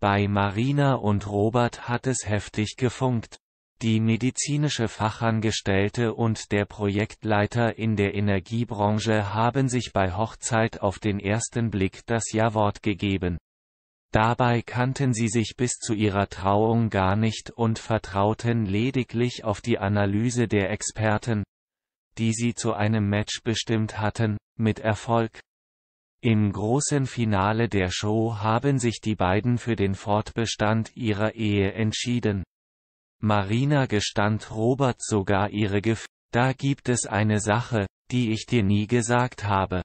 Bei Marina und Robert hat es heftig gefunkt. Die medizinische Fachangestellte und der Projektleiter in der Energiebranche haben sich bei Hochzeit auf den ersten Blick das Ja-Wort gegeben. Dabei kannten sie sich bis zu ihrer Trauung gar nicht und vertrauten lediglich auf die Analyse der Experten, die sie zu einem Match bestimmt hatten, mit Erfolg. Im großen Finale der Show haben sich die beiden für den Fortbestand ihrer Ehe entschieden. Marina gestand Robert sogar ihre Gefühle. Da gibt es eine Sache, die ich dir nie gesagt habe.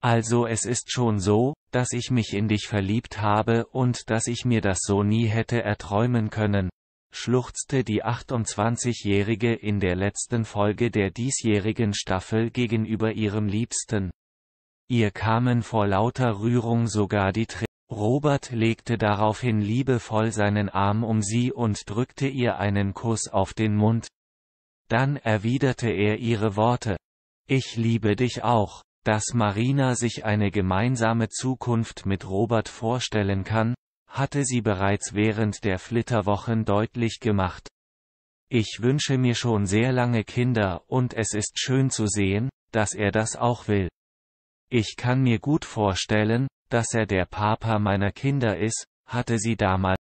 Also es ist schon so, dass ich mich in dich verliebt habe und dass ich mir das so nie hätte erträumen können, schluchzte die 28-Jährige in der letzten Folge der diesjährigen Staffel gegenüber ihrem Liebsten. Ihr kamen vor lauter Rührung sogar die Tränen. Robert legte daraufhin liebevoll seinen Arm um sie und drückte ihr einen Kuss auf den Mund. Dann erwiderte er ihre Worte. Ich liebe dich auch. Dass Marina sich eine gemeinsame Zukunft mit Robert vorstellen kann, hatte sie bereits während der Flitterwochen deutlich gemacht. Ich wünsche mir schon sehr lange Kinder und es ist schön zu sehen, dass er das auch will. Ich kann mir gut vorstellen, dass er der Papa meiner Kinder ist, hatte sie damals